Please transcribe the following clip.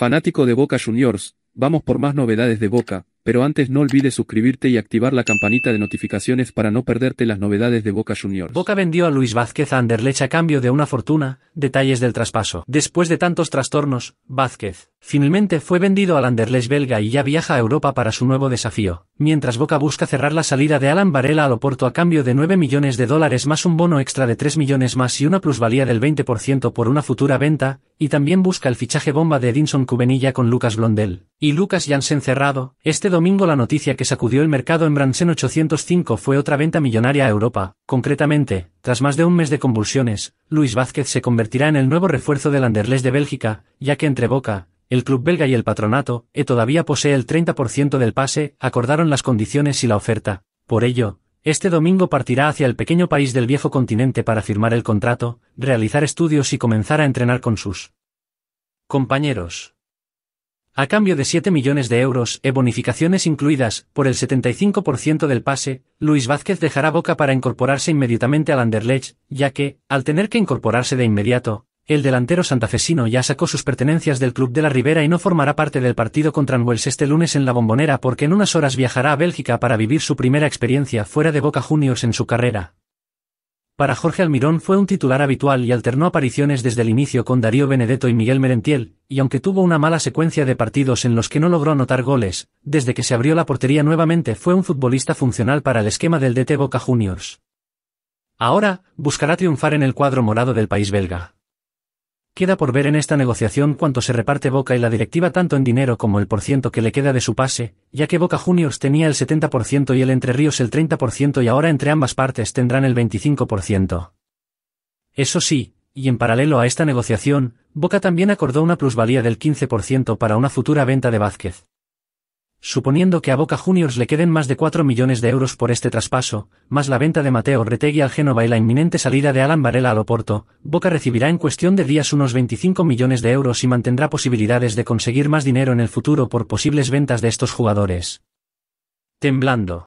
Fanático de Boca Juniors, vamos por más novedades de Boca, pero antes no olvides suscribirte y activar la campanita de notificaciones para no perderte las novedades de Boca Juniors. Boca vendió a Luis Vázquez a Anderlecht a cambio de una fortuna, detalles del traspaso. Después de tantos trastornos, Vázquez finalmente fue vendido al Anderlecht belga y ya viaja a Europa para su nuevo desafío, mientras Boca busca cerrar la salida de Alan Varela al Oporto a cambio de 9 millones de dólares más un bono extra de 3 millones más y una plusvalía del 20% por una futura venta, y también busca el fichaje bomba de Edinson Cubenilla con Lucas Blondel y Lucas Janssen cerrado, este domingo la noticia que sacudió el mercado en Bransen 805 fue otra venta millonaria a Europa. Concretamente, tras más de un mes de convulsiones, Luis Vázquez se convertirá en el nuevo refuerzo del Anderlecht de Bélgica, ya que entre Boca, el club belga y el patronato, E todavía posee el 30% del pase, acordaron las condiciones y la oferta. Por ello, este domingo partirá hacia el pequeño país del viejo continente para firmar el contrato, realizar estudios y comenzar a entrenar con sus compañeros a cambio de 7 millones de euros e bonificaciones incluidas por el 75% del pase, Luis Vázquez dejará Boca para incorporarse inmediatamente al Anderlecht, ya que, al tener que incorporarse de inmediato, el delantero santafesino ya sacó sus pertenencias del club de la Ribera y no formará parte del partido contra Anwells este lunes en la Bombonera porque en unas horas viajará a Bélgica para vivir su primera experiencia fuera de Boca Juniors en su carrera. Para Jorge Almirón fue un titular habitual y alternó apariciones desde el inicio con Darío Benedetto y Miguel Merentiel, y aunque tuvo una mala secuencia de partidos en los que no logró anotar goles, desde que se abrió la portería nuevamente fue un futbolista funcional para el esquema del DT Boca Juniors. Ahora, buscará triunfar en el cuadro morado del país belga. Queda por ver en esta negociación cuánto se reparte Boca y la directiva tanto en dinero como el porciento que le queda de su pase, ya que Boca Juniors tenía el 70% y el Entre Ríos el 30% y ahora entre ambas partes tendrán el 25%. Eso sí, y en paralelo a esta negociación, Boca también acordó una plusvalía del 15% para una futura venta de Vázquez. Suponiendo que a Boca Juniors le queden más de 4 millones de euros por este traspaso, más la venta de Mateo Retegui al Génova y la inminente salida de Alan Varela al Oporto, Boca recibirá en cuestión de días unos 25 millones de euros y mantendrá posibilidades de conseguir más dinero en el futuro por posibles ventas de estos jugadores. Temblando.